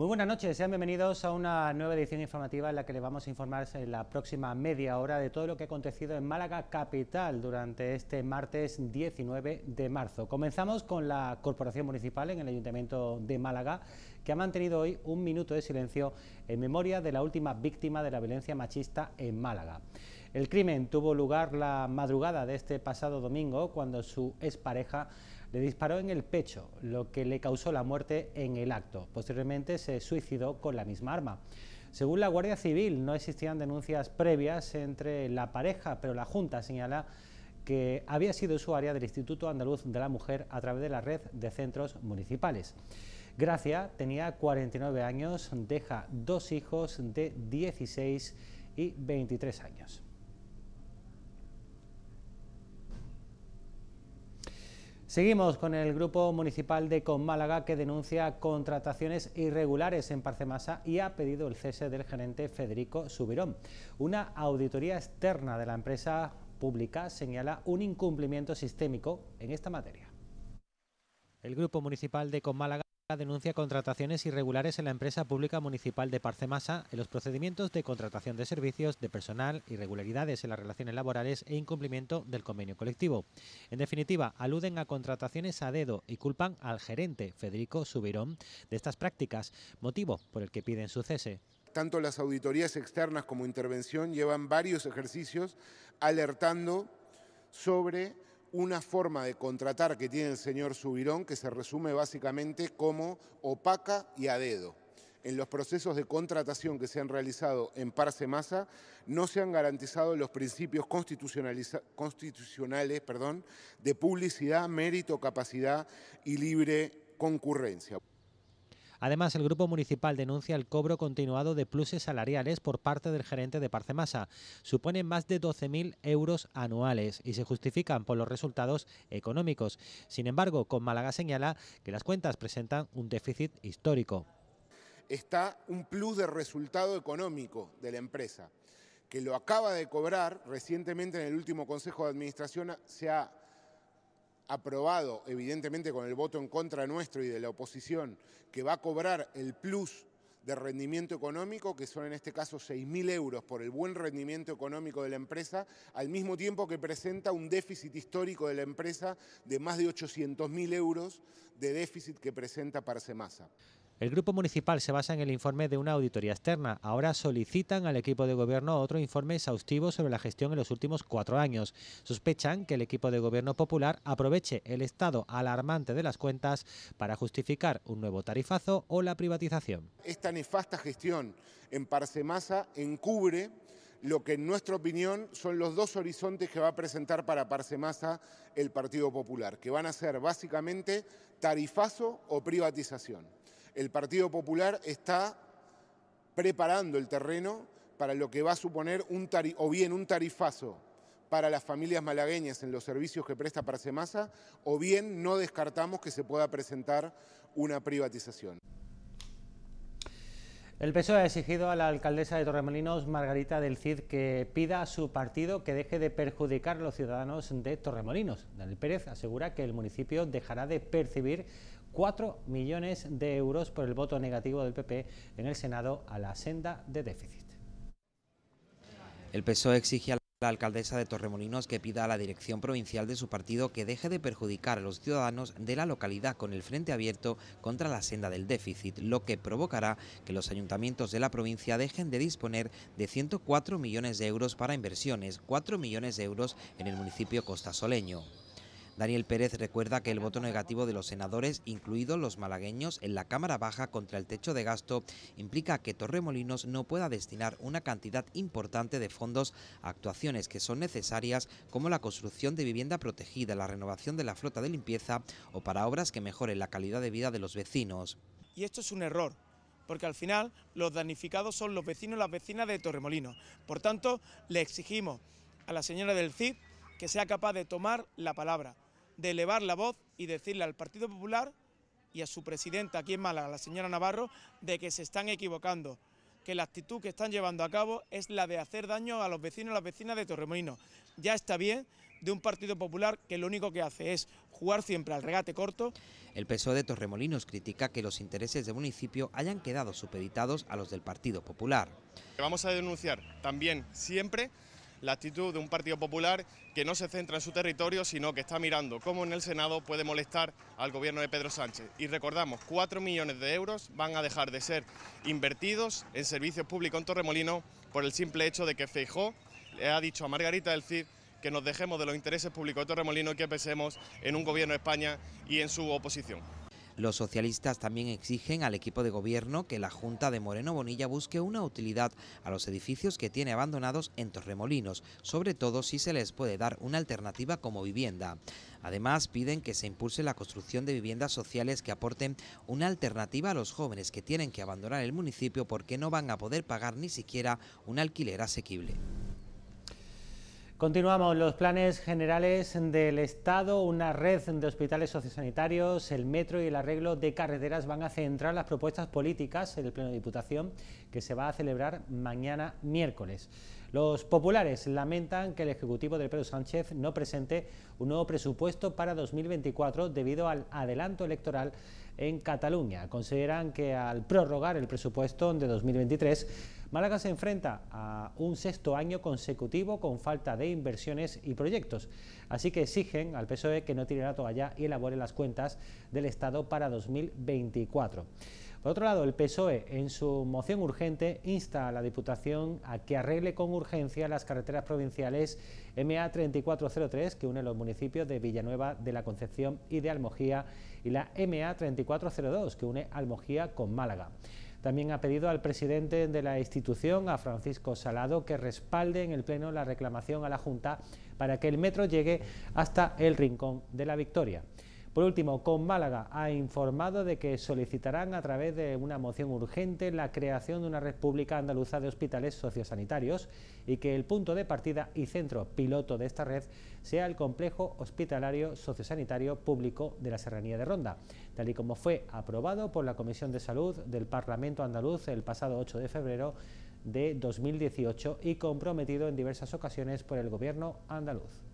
Muy buenas noches, sean bienvenidos a una nueva edición informativa en la que le vamos a informar en la próxima media hora de todo lo que ha acontecido en Málaga Capital durante este martes 19 de marzo. Comenzamos con la Corporación Municipal en el Ayuntamiento de Málaga, que ha mantenido hoy un minuto de silencio en memoria de la última víctima de la violencia machista en Málaga. El crimen tuvo lugar la madrugada de este pasado domingo cuando su expareja le disparó en el pecho, lo que le causó la muerte en el acto. Posteriormente se suicidó con la misma arma. Según la Guardia Civil, no existían denuncias previas entre la pareja, pero la Junta señala que había sido usuaria del Instituto Andaluz de la Mujer a través de la red de centros municipales. Gracia tenía 49 años, deja dos hijos de 16 y 23 años. Seguimos con el grupo municipal de Conmálaga que denuncia contrataciones irregulares en Parcemasa y ha pedido el cese del gerente Federico Subirón. Una auditoría externa de la empresa pública señala un incumplimiento sistémico en esta materia. El grupo municipal de Conmálaga denuncia contrataciones irregulares en la empresa pública municipal de Parcemasa en los procedimientos de contratación de servicios, de personal, irregularidades en las relaciones laborales e incumplimiento del convenio colectivo. En definitiva, aluden a contrataciones a dedo y culpan al gerente Federico Subirón de estas prácticas, motivo por el que piden su cese. Tanto las auditorías externas como intervención llevan varios ejercicios alertando sobre una forma de contratar que tiene el señor Subirón que se resume básicamente como opaca y a dedo. En los procesos de contratación que se han realizado en Parce no se han garantizado los principios constitucionales de publicidad, mérito, capacidad y libre concurrencia. Además, el grupo municipal denuncia el cobro continuado de pluses salariales por parte del gerente de Parcemasa. Suponen más de 12.000 euros anuales y se justifican por los resultados económicos. Sin embargo, con Málaga señala que las cuentas presentan un déficit histórico. Está un plus de resultado económico de la empresa, que lo acaba de cobrar recientemente en el último Consejo de Administración, se ha aprobado, evidentemente con el voto en contra nuestro y de la oposición, que va a cobrar el plus de rendimiento económico, que son en este caso 6.000 euros por el buen rendimiento económico de la empresa, al mismo tiempo que presenta un déficit histórico de la empresa de más de 800.000 euros de déficit que presenta Parcemasa. El Grupo Municipal se basa en el informe de una auditoría externa. Ahora solicitan al equipo de gobierno otro informe exhaustivo sobre la gestión en los últimos cuatro años. Sospechan que el equipo de gobierno popular aproveche el estado alarmante de las cuentas para justificar un nuevo tarifazo o la privatización. Esta nefasta gestión en Parcemasa encubre lo que en nuestra opinión son los dos horizontes que va a presentar para Parcemasa el Partido Popular, que van a ser básicamente tarifazo o privatización el Partido Popular está preparando el terreno para lo que va a suponer un o bien un tarifazo para las familias malagueñas en los servicios que presta Parcemasa, o bien no descartamos que se pueda presentar una privatización. El PSOE ha exigido a la alcaldesa de Torremolinos, Margarita del Cid, que pida a su partido que deje de perjudicar a los ciudadanos de Torremolinos. Daniel Pérez asegura que el municipio dejará de percibir 4 millones de euros por el voto negativo del PP en el Senado a la senda de déficit. El PSOE exige a la alcaldesa de Torremolinos que pida a la dirección provincial de su partido que deje de perjudicar a los ciudadanos de la localidad con el frente abierto contra la senda del déficit, lo que provocará que los ayuntamientos de la provincia dejen de disponer de 104 millones de euros para inversiones, 4 millones de euros en el municipio costasoleño. Daniel Pérez recuerda que el voto negativo de los senadores, incluidos los malagueños, en la Cámara Baja contra el techo de gasto implica que Torremolinos no pueda destinar una cantidad importante de fondos a actuaciones que son necesarias como la construcción de vivienda protegida, la renovación de la flota de limpieza o para obras que mejoren la calidad de vida de los vecinos. Y esto es un error, porque al final los damnificados son los vecinos y las vecinas de Torremolinos. Por tanto, le exigimos a la señora del CID que sea capaz de tomar la palabra, de elevar la voz y decirle al Partido Popular y a su presidenta aquí en Málaga, la señora Navarro, de que se están equivocando, que la actitud que están llevando a cabo es la de hacer daño a los vecinos y las vecinas de Torremolinos. Ya está bien de un Partido Popular que lo único que hace es jugar siempre al regate corto. El PSOE de Torremolinos critica que los intereses del municipio hayan quedado supeditados a los del Partido Popular. Vamos a denunciar también siempre la actitud de un Partido Popular que no se centra en su territorio, sino que está mirando cómo en el Senado puede molestar al gobierno de Pedro Sánchez. Y recordamos, cuatro millones de euros van a dejar de ser invertidos en servicios públicos en Torremolino por el simple hecho de que Feijó le ha dicho a Margarita del CID que nos dejemos de los intereses públicos de Torremolino y que pensemos en un gobierno de España y en su oposición. Los socialistas también exigen al equipo de gobierno que la Junta de Moreno Bonilla busque una utilidad a los edificios que tiene abandonados en Torremolinos, sobre todo si se les puede dar una alternativa como vivienda. Además, piden que se impulse la construcción de viviendas sociales que aporten una alternativa a los jóvenes que tienen que abandonar el municipio porque no van a poder pagar ni siquiera un alquiler asequible. Continuamos los planes generales del Estado, una red de hospitales sociosanitarios, el metro y el arreglo de carreteras van a centrar las propuestas políticas en el Pleno de Diputación que se va a celebrar mañana miércoles. Los populares lamentan que el Ejecutivo del Pedro Sánchez no presente un nuevo presupuesto para 2024 debido al adelanto electoral en Cataluña. Consideran que al prorrogar el presupuesto de 2023 Málaga se enfrenta a un sexto año consecutivo con falta de inversiones y proyectos, así que exigen al PSOE que no tire la toalla y elabore las cuentas del Estado para 2024. Por otro lado, el PSOE, en su moción urgente, insta a la Diputación a que arregle con urgencia las carreteras provinciales MA3403, que une los municipios de Villanueva de la Concepción y de Almojía, y la MA3402, que une Almojía con Málaga. También ha pedido al presidente de la institución, a Francisco Salado, que respalde en el Pleno la reclamación a la Junta para que el metro llegue hasta el Rincón de la Victoria. Por último, con Málaga ha informado de que solicitarán a través de una moción urgente la creación de una red pública andaluza de hospitales sociosanitarios y que el punto de partida y centro piloto de esta red sea el complejo hospitalario sociosanitario público de la Serranía de Ronda, tal y como fue aprobado por la Comisión de Salud del Parlamento andaluz el pasado 8 de febrero de 2018 y comprometido en diversas ocasiones por el Gobierno andaluz.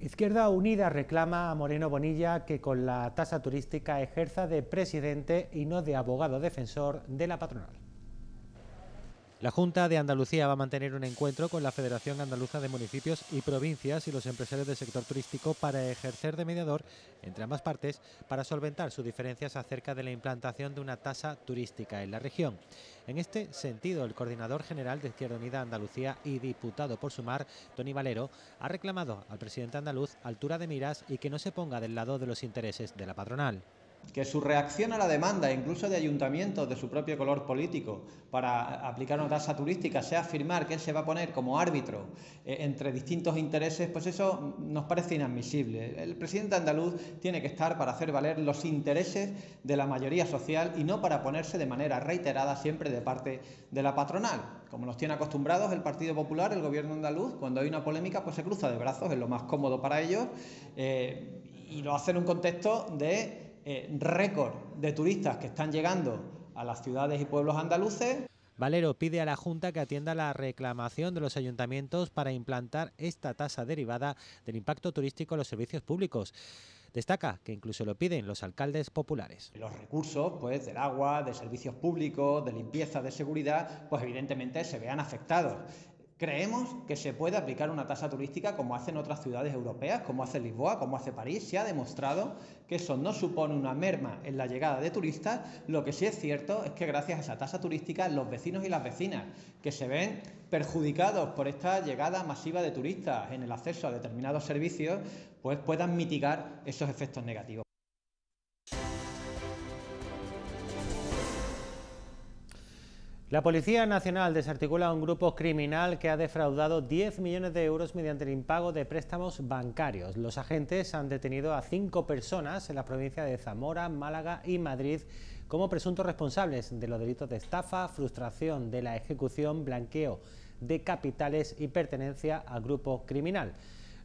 Izquierda Unida reclama a Moreno Bonilla que con la tasa turística ejerza de presidente y no de abogado defensor de la patronal. La Junta de Andalucía va a mantener un encuentro con la Federación Andaluza de Municipios y Provincias y los empresarios del sector turístico para ejercer de mediador entre ambas partes para solventar sus diferencias acerca de la implantación de una tasa turística en la región. En este sentido, el coordinador general de Izquierda Unida Andalucía y diputado por Sumar, Tony Valero, ha reclamado al presidente andaluz altura de miras y que no se ponga del lado de los intereses de la patronal que su reacción a la demanda, incluso de ayuntamientos de su propio color político, para aplicar una tasa turística, sea afirmar que él se va a poner como árbitro eh, entre distintos intereses, pues eso nos parece inadmisible. El presidente andaluz tiene que estar para hacer valer los intereses de la mayoría social y no para ponerse de manera reiterada siempre de parte de la patronal. Como nos tiene acostumbrados el Partido Popular, el gobierno andaluz, cuando hay una polémica, pues se cruza de brazos, es lo más cómodo para ellos, eh, y lo hace en un contexto de eh, récord de turistas que están llegando a las ciudades y pueblos andaluces. Valero pide a la Junta que atienda la reclamación de los ayuntamientos para implantar esta tasa derivada del impacto turístico en los servicios públicos. Destaca que incluso lo piden los alcaldes populares. Los recursos pues, del agua, de servicios públicos, de limpieza, de seguridad, pues evidentemente se vean afectados. Creemos que se puede aplicar una tasa turística como hacen otras ciudades europeas, como hace Lisboa, como hace París. Se ha demostrado que eso no supone una merma en la llegada de turistas. Lo que sí es cierto es que gracias a esa tasa turística los vecinos y las vecinas que se ven perjudicados por esta llegada masiva de turistas en el acceso a determinados servicios, pues puedan mitigar esos efectos negativos. La Policía Nacional desarticula a un grupo criminal que ha defraudado 10 millones de euros mediante el impago de préstamos bancarios. Los agentes han detenido a cinco personas en la provincia de Zamora, Málaga y Madrid como presuntos responsables de los delitos de estafa, frustración de la ejecución, blanqueo de capitales y pertenencia a grupo criminal.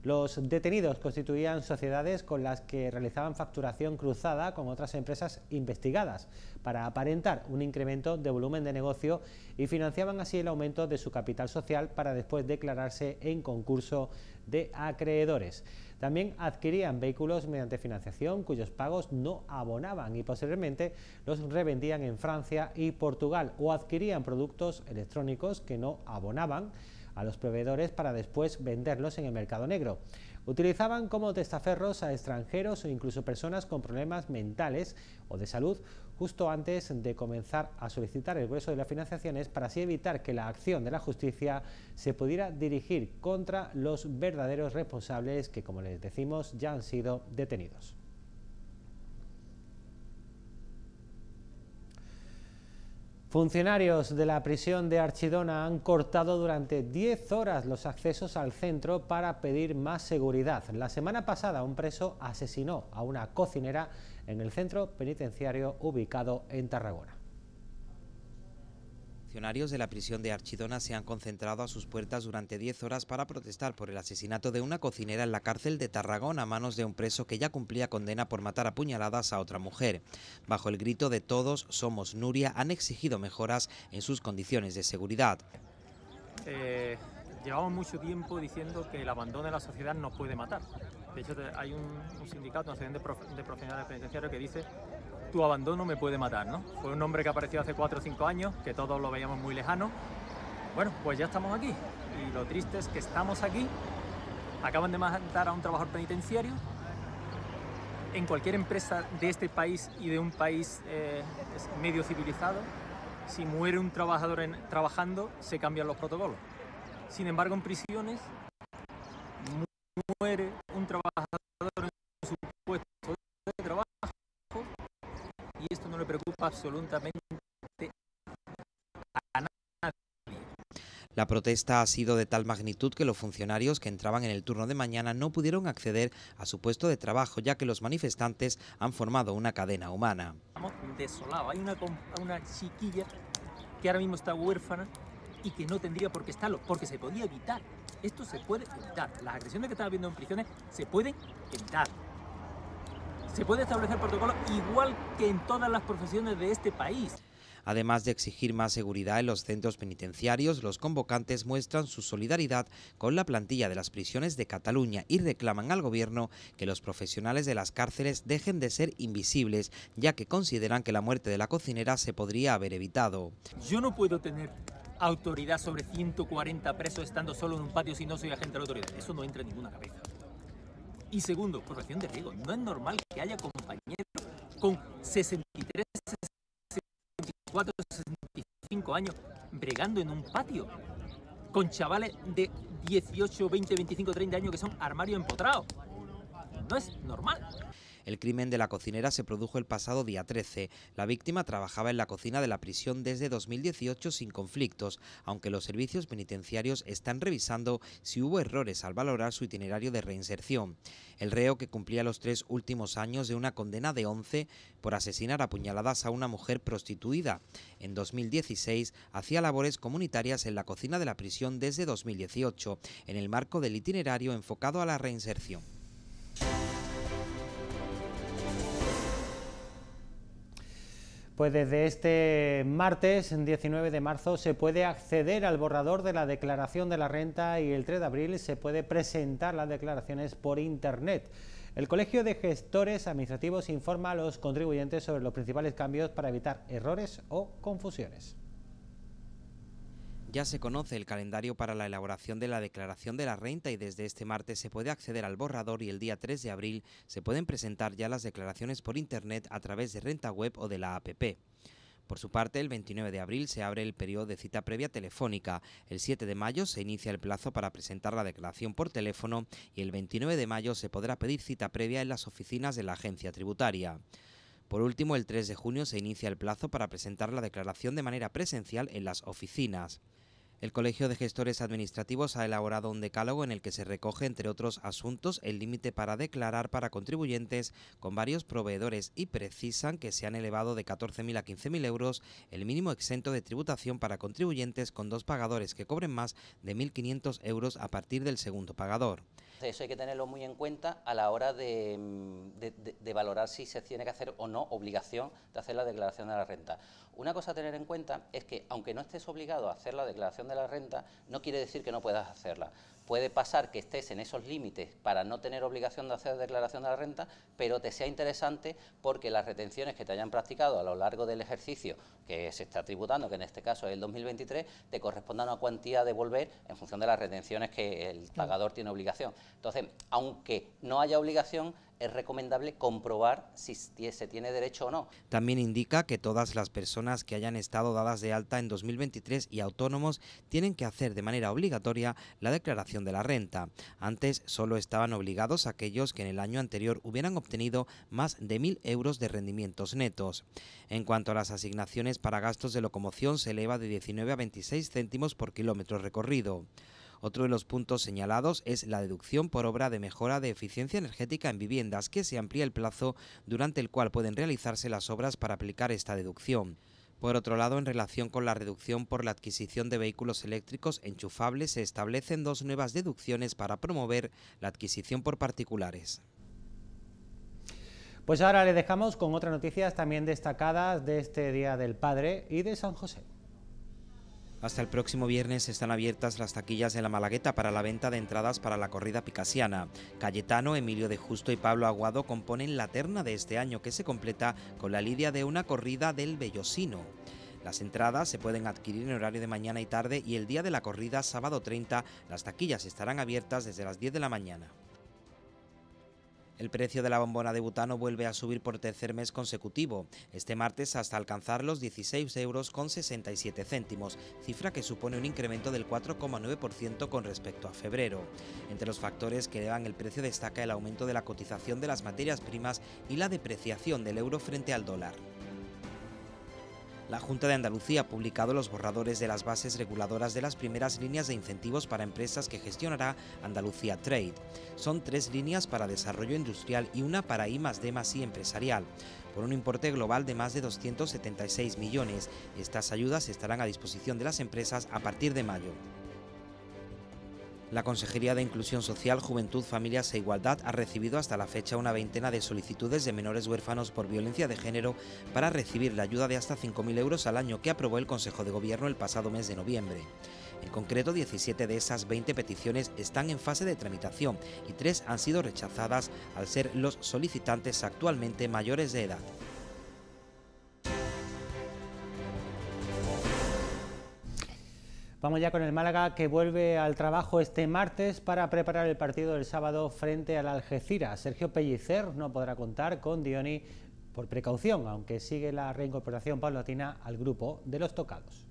Los detenidos constituían sociedades con las que realizaban facturación cruzada con otras empresas investigadas para aparentar un incremento de volumen de negocio y financiaban así el aumento de su capital social para después declararse en concurso de acreedores. También adquirían vehículos mediante financiación cuyos pagos no abonaban y posteriormente los revendían en Francia y Portugal o adquirían productos electrónicos que no abonaban a los proveedores para después venderlos en el mercado negro. Utilizaban como testaferros a extranjeros o incluso personas con problemas mentales o de salud justo antes de comenzar a solicitar el grueso de las financiaciones para así evitar que la acción de la justicia se pudiera dirigir contra los verdaderos responsables que, como les decimos, ya han sido detenidos. Funcionarios de la prisión de Archidona han cortado durante 10 horas los accesos al centro para pedir más seguridad. La semana pasada un preso asesinó a una cocinera en el centro penitenciario ubicado en Tarragona. Funcionarios de la prisión de Archidona se han concentrado a sus puertas durante 10 horas para protestar por el asesinato de una cocinera en la cárcel de Tarragón a manos de un preso que ya cumplía condena por matar a puñaladas a otra mujer. Bajo el grito de todos, Somos Nuria, han exigido mejoras en sus condiciones de seguridad. Eh, llevamos mucho tiempo diciendo que el abandono de la sociedad nos puede matar. De hecho, hay un, sindicato, una de profesionales penitenciarios que dice tu abandono me puede matar, ¿no? Fue un hombre que apareció hace 4 o 5 años, que todos lo veíamos muy lejano. Bueno, pues ya estamos aquí. Y lo triste es que estamos aquí. Acaban de matar a un trabajador penitenciario. En cualquier empresa de este país y de un país eh, medio civilizado, si muere un trabajador trabajando, se cambian los protocolos. Sin embargo, en prisiones, muere un trabajador en su absolutamente a La protesta ha sido de tal magnitud que los funcionarios que entraban en el turno de mañana no pudieron acceder a su puesto de trabajo, ya que los manifestantes han formado una cadena humana. Estamos desolados. Hay una, chiquilla que ahora mismo está huérfana y que no tendría por qué estarlo, porque se podía evitar. Esto se puede evitar. Las agresiones que estaba viendo en prisiones se pueden evitar se puede establecer protocolo igual que en todas las profesiones de este país. Además de exigir más seguridad en los centros penitenciarios, los convocantes muestran su solidaridad con la plantilla de las prisiones de Cataluña y reclaman al gobierno que los profesionales de las cárceles dejen de ser invisibles, ya que consideran que la muerte de la cocinera se podría haber evitado. Yo no puedo tener autoridad sobre 140 presos estando solo en un patio si no soy agente de la autoridad. Eso no entra en ninguna cabeza. Y segundo, corrección de riego. No es normal que haya compañeros con 63, 64, 65 años bregando en un patio con chavales de 18, 20, 25, 30 años que son armarios empotrados. No es normal. El crimen de la cocinera se produjo el pasado día 13. La víctima trabajaba en la cocina de la prisión desde 2018 sin conflictos, aunque los servicios penitenciarios están revisando si hubo errores al valorar su itinerario de reinserción. El reo, que cumplía los tres últimos años de una condena de 11 por asesinar a puñaladas a una mujer prostituida, en 2016 hacía labores comunitarias en la cocina de la prisión desde 2018, en el marco del itinerario enfocado a la reinserción. Pues desde este martes 19 de marzo se puede acceder al borrador de la declaración de la renta y el 3 de abril se puede presentar las declaraciones por Internet. El Colegio de Gestores Administrativos informa a los contribuyentes sobre los principales cambios para evitar errores o confusiones. Ya se conoce el calendario para la elaboración de la declaración de la renta y desde este martes se puede acceder al borrador y el día 3 de abril se pueden presentar ya las declaraciones por Internet a través de Renta Web o de la APP. Por su parte, el 29 de abril se abre el periodo de cita previa telefónica, el 7 de mayo se inicia el plazo para presentar la declaración por teléfono y el 29 de mayo se podrá pedir cita previa en las oficinas de la agencia tributaria. Por último, el 3 de junio se inicia el plazo para presentar la declaración de manera presencial en las oficinas. El Colegio de Gestores Administrativos ha elaborado un decálogo en el que se recoge, entre otros asuntos, el límite para declarar para contribuyentes con varios proveedores y precisan que se han elevado de 14.000 a 15.000 euros el mínimo exento de tributación para contribuyentes con dos pagadores que cobren más de 1.500 euros a partir del segundo pagador eso hay que tenerlo muy en cuenta a la hora mm, de, valorar si se tiene que hacer o no obligación de hacer la declaración de la renta. Una cosa a tener en cuenta es que aunque no estés obligado a hacer la declaración de la renta, no quiere decir que no puedas hacerla puede pasar que estés en esos límites para no tener obligación de hacer declaración de la renta, pero te sea interesante porque las retenciones que te hayan practicado a lo largo del ejercicio que se está tributando, que en este caso es el 2023, te corresponda una cuantía a devolver en función de las retenciones que el pagador tiene obligación. Entonces, aunque no haya obligación, es recomendable comprobar si se tiene derecho o no. También indica que todas las personas que hayan estado dadas de alta en 2023 y autónomos tienen que hacer de manera obligatoria la declaración de la renta. Antes solo estaban obligados aquellos que en el año anterior hubieran obtenido más de 1.000 euros de rendimientos netos. En cuanto a las asignaciones para gastos de locomoción, se eleva de 19 a 26 céntimos por kilómetro recorrido. Otro de los puntos señalados es la deducción por obra de mejora de eficiencia energética en viviendas, que se amplía el plazo durante el cual pueden realizarse las obras para aplicar esta deducción. Por otro lado, en relación con la reducción por la adquisición de vehículos eléctricos enchufables, se establecen dos nuevas deducciones para promover la adquisición por particulares. Pues ahora le dejamos con otras noticias también destacadas de este Día del Padre y de San José. Hasta el próximo viernes están abiertas las taquillas de la Malagueta para la venta de entradas para la corrida picasiana. Cayetano, Emilio de Justo y Pablo Aguado componen la terna de este año que se completa con la lidia de una corrida del Bellosino. Las entradas se pueden adquirir en horario de mañana y tarde y el día de la corrida, sábado 30, las taquillas estarán abiertas desde las 10 de la mañana. El precio de la bombona de butano vuelve a subir por tercer mes consecutivo, este martes hasta alcanzar los 16 euros con 67 céntimos, cifra que supone un incremento del 4,9% con respecto a febrero. Entre los factores que elevan el precio destaca el aumento de la cotización de las materias primas y la depreciación del euro frente al dólar. La Junta de Andalucía ha publicado los borradores de las bases reguladoras de las primeras líneas de incentivos para empresas que gestionará Andalucía Trade. Son tres líneas para desarrollo industrial y una para I D empresarial, por un importe global de más de 276 millones. Estas ayudas estarán a disposición de las empresas a partir de mayo. La Consejería de Inclusión Social, Juventud, Familias e Igualdad ha recibido hasta la fecha una veintena de solicitudes de menores huérfanos por violencia de género para recibir la ayuda de hasta 5.000 euros al año que aprobó el Consejo de Gobierno el pasado mes de noviembre. En concreto, 17 de esas 20 peticiones están en fase de tramitación y tres han sido rechazadas al ser los solicitantes actualmente mayores de edad. Vamos ya con el Málaga que vuelve al trabajo este martes para preparar el partido del sábado frente al Algeciras. Sergio Pellicer no podrá contar con Dioni por precaución, aunque sigue la reincorporación paulatina al grupo de los tocados.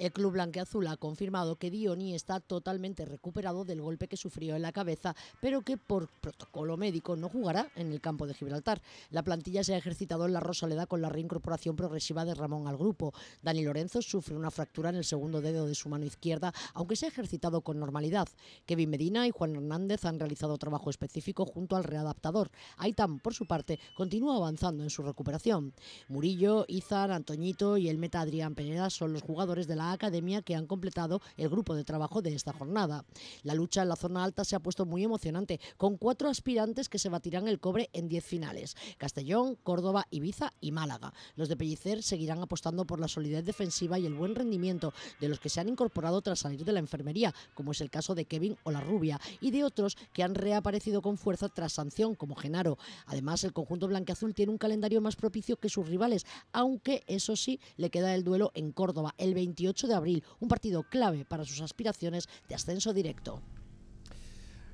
El club blanqueazul ha confirmado que Dioni está totalmente recuperado del golpe que sufrió en la cabeza, pero que por protocolo médico no jugará en el campo de Gibraltar. La plantilla se ha ejercitado en la Rosaleda con la reincorporación progresiva de Ramón al grupo. Dani Lorenzo sufre una fractura en el segundo dedo de su mano izquierda, aunque se ha ejercitado con normalidad. Kevin Medina y Juan Hernández han realizado trabajo específico junto al readaptador. Aitam, por su parte, continúa avanzando en su recuperación. Murillo, Izan, Antoñito y el meta Adrián Pineda son los jugadores de la academia que han completado el grupo de trabajo de esta jornada. La lucha en la zona alta se ha puesto muy emocionante, con cuatro aspirantes que se batirán el cobre en diez finales. Castellón, Córdoba, Ibiza y Málaga. Los de Pellicer seguirán apostando por la solidez defensiva y el buen rendimiento de los que se han incorporado tras salir de la enfermería, como es el caso de Kevin o la Rubia, y de otros que han reaparecido con fuerza tras sanción, como Genaro. Además, el conjunto blanqueazul tiene un calendario más propicio que sus rivales, aunque eso sí, le queda el duelo en Córdoba el 28 de abril, un partido clave para sus aspiraciones de ascenso directo.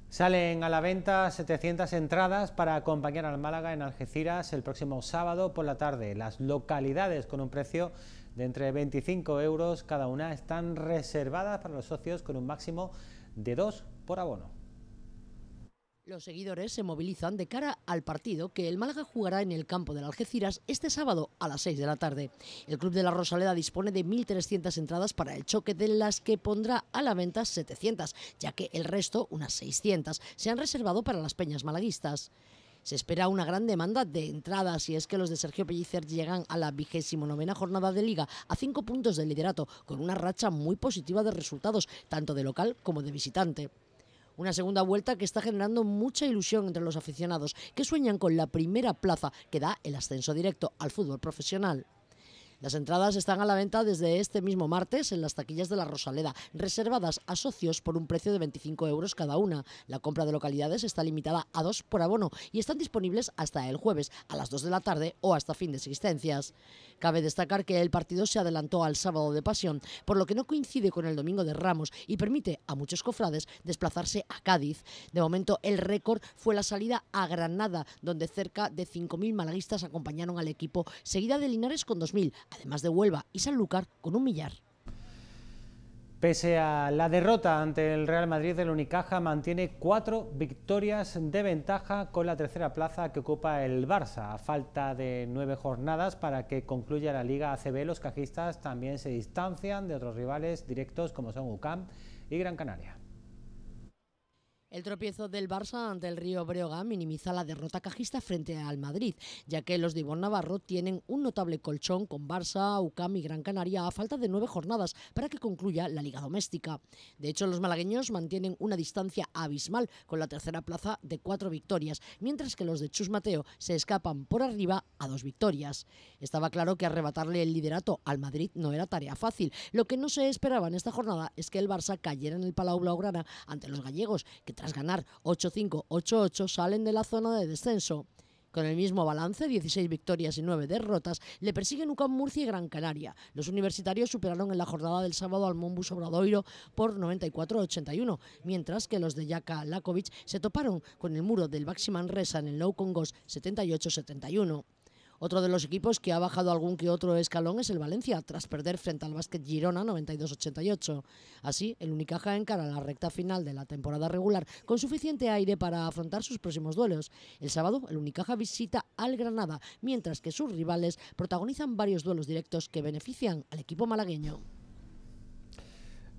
Salen a la venta 700 entradas para acompañar al Málaga en Algeciras el próximo sábado por la tarde. Las localidades con un precio de entre 25 euros cada una están reservadas para los socios con un máximo de dos por abono. Los seguidores se movilizan de cara al partido que el Málaga jugará en el campo del Algeciras este sábado a las 6 de la tarde. El Club de la Rosaleda dispone de 1.300 entradas para el choque de las que pondrá a la venta 700, ya que el resto, unas 600, se han reservado para las peñas malaguistas. Se espera una gran demanda de entradas y es que los de Sergio Pellicer llegan a la vigésimo novena jornada de liga a cinco puntos de liderato, con una racha muy positiva de resultados, tanto de local como de visitante. Una segunda vuelta que está generando mucha ilusión entre los aficionados que sueñan con la primera plaza que da el ascenso directo al fútbol profesional. Las entradas están a la venta desde este mismo martes en las taquillas de la Rosaleda, reservadas a socios por un precio de 25 euros cada una. La compra de localidades está limitada a dos por abono y están disponibles hasta el jueves a las 2 de la tarde o hasta fin de existencias. Cabe destacar que el partido se adelantó al sábado de Pasión, por lo que no coincide con el domingo de Ramos y permite a muchos cofrades desplazarse a Cádiz. De momento, el récord fue la salida a Granada, donde cerca de 5.000 malaguistas acompañaron al equipo, seguida de Linares con 2.000, además de Huelva y Sanlúcar, con un millar. Pese a la derrota ante el Real Madrid, del Unicaja mantiene cuatro victorias de ventaja con la tercera plaza que ocupa el Barça. A falta de nueve jornadas para que concluya la Liga ACB, los cajistas también se distancian de otros rivales directos como son UCAM y Gran Canaria. El tropiezo del Barça ante el Río breoga minimiza la derrota cajista frente al Madrid, ya que los de Ibon Navarro tienen un notable colchón con Barça, UCAM y Gran Canaria a falta de nueve jornadas para que concluya la liga doméstica. De hecho, los malagueños mantienen una distancia abismal con la tercera plaza de cuatro victorias, mientras que los de Chus Mateo se escapan por arriba a dos victorias. Estaba claro que arrebatarle el liderato al Madrid no era tarea fácil. Lo que no se esperaba en esta jornada es que el Barça cayera en el Palau Blaugrana ante los gallegos, que tras ganar 8-5, 8-8, salen de la zona de descenso. Con el mismo balance, 16 victorias y 9 derrotas, le persiguen UCAM Murcia y Gran Canaria. Los universitarios superaron en la jornada del sábado al Mombus Obradoiro por 94-81, mientras que los de Yaka Lakovic se toparon con el muro del Baxi Manresa en el Low Congos 78-71. Otro de los equipos que ha bajado algún que otro escalón es el Valencia, tras perder frente al Básquet Girona 92-88. Así, el Unicaja encara la recta final de la temporada regular con suficiente aire para afrontar sus próximos duelos. El sábado, el Unicaja visita al Granada, mientras que sus rivales protagonizan varios duelos directos que benefician al equipo malagueño.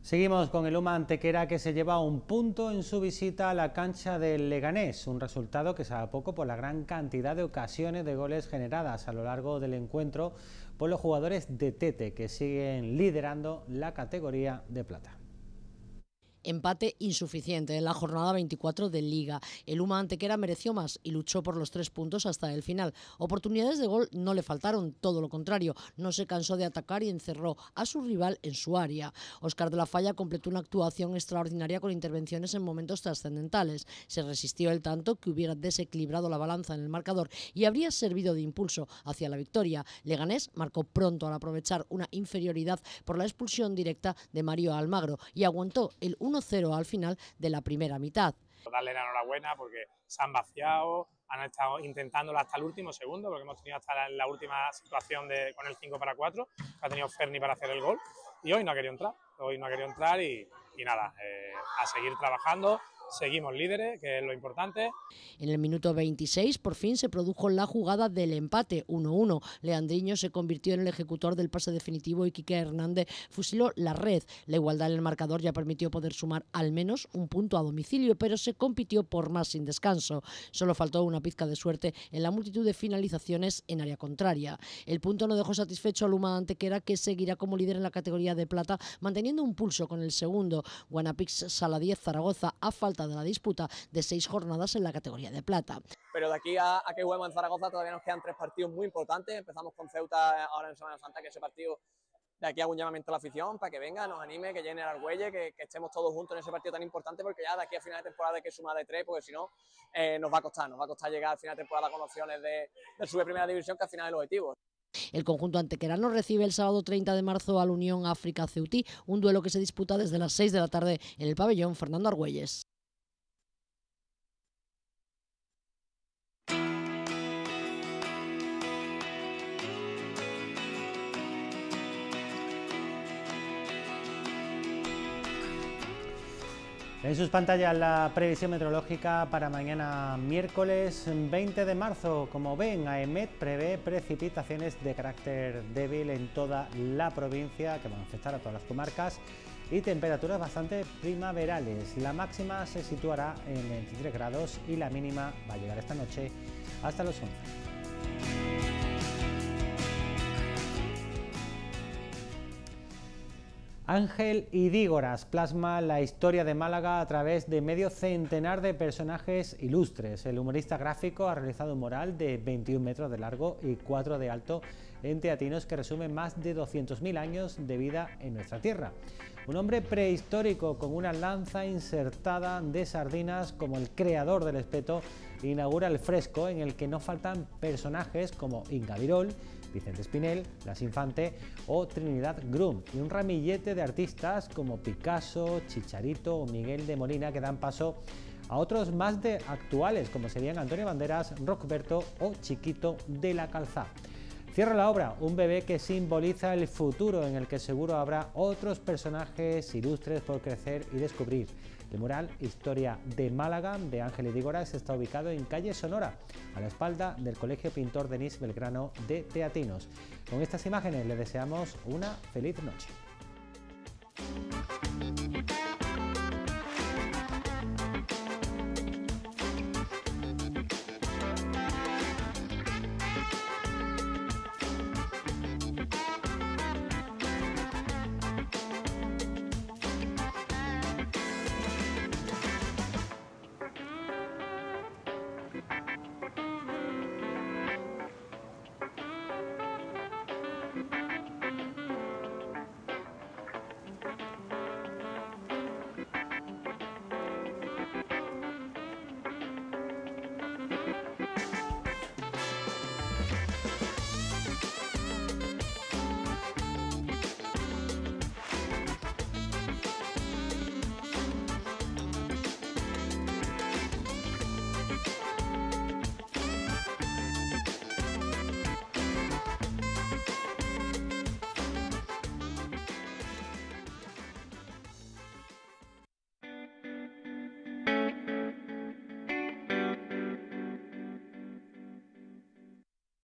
Seguimos con el UMA Antequera que se lleva un punto en su visita a la cancha del Leganés, un resultado que sabe poco por la gran cantidad de ocasiones de goles generadas a lo largo del encuentro por los jugadores de Tete que siguen liderando la categoría de plata empate insuficiente en la jornada 24 de Liga. El Uma Antequera mereció más y luchó por los tres puntos hasta el final. Oportunidades de gol no le faltaron, todo lo contrario, no se cansó de atacar y encerró a su rival en su área. Oscar de la Falla completó una actuación extraordinaria con intervenciones en momentos trascendentales. Se resistió el tanto que hubiera desequilibrado la balanza en el marcador y habría servido de impulso hacia la victoria. Leganés marcó pronto al aprovechar una inferioridad por la expulsión directa de Mario Almagro y aguantó el 1 1-0 al final de la primera mitad. Darle la enhorabuena porque se han vaciado, han estado intentándolo hasta el último segundo, porque hemos tenido hasta la, última situación de, con el 5 para 4, ha tenido Ferni para hacer el gol, y hoy no ha querido entrar, hoy no ha querido entrar y, nada, eh, a seguir trabajando, seguimos líderes, que es lo importante. En el minuto 26 por fin se produjo la jugada del empate 1-1. Leandriño se convirtió en el ejecutor del pase definitivo y Quique Hernández fusiló la red. La igualdad en el marcador ya permitió poder sumar al menos un punto a domicilio, pero se compitió por más sin descanso. Solo faltó una pizca de suerte en la multitud de finalizaciones en área contraria. El punto no dejó satisfecho a Luma Antequera, que seguirá como líder en la categoría de plata, manteniendo un pulso con el segundo. Guanapix 10, Zaragoza ha faltado de la disputa de seis jornadas en la categoría de plata. Pero de aquí a, que juguemos en Zaragoza todavía nos quedan tres partidos muy importantes. Empezamos con Ceuta ahora en Semana Santa, que ese partido de aquí hago un llamamiento a la afición para que venga, nos anime, que llene el Argüelle, que, estemos todos juntos en ese partido tan importante, porque ya de aquí a final de temporada hay que sumar de tres, porque si no, eh, nos va a costar, nos va a costar llegar a final de temporada con opciones de, de subir primera división, que al final es el objetivo. El conjunto antequerano recibe el sábado 30 de marzo al Unión África Ceutí, un duelo que se disputa desde las 6 de la tarde en el pabellón Fernando Argüelles. En sus pantallas la previsión meteorológica para mañana miércoles 20 de marzo. Como ven, AEMET prevé precipitaciones de carácter débil en toda la provincia que van a afectar a todas las comarcas y temperaturas bastante primaverales. La máxima se situará en 23 grados y la mínima va a llegar esta noche hasta los 11. Ángel Idígoras plasma la historia de Málaga a través de medio centenar de personajes ilustres. El humorista gráfico ha realizado un mural de 21 metros de largo y 4 de alto en teatinos que resume más de 200.000 años de vida en nuestra tierra. Un hombre prehistórico con una lanza insertada de sardinas como el creador del espeto inaugura el fresco en el que no faltan personajes como Ingavirol, Vicente Espinel, Las Infante o Trinidad Groom... y un ramillete de artistas como Picasso, Chicharito o Miguel de Molina que dan paso a otros más de actuales como serían Antonio Banderas, Rockberto o Chiquito de la Calza. Cierra la obra, un bebé que simboliza el futuro en el que seguro habrá otros personajes ilustres por crecer y descubrir. El mural Historia de Málaga de Ángeles Dígoras está ubicado en calle Sonora, a la espalda del Colegio Pintor Denis Belgrano de Teatinos. Con estas imágenes le deseamos una feliz noche.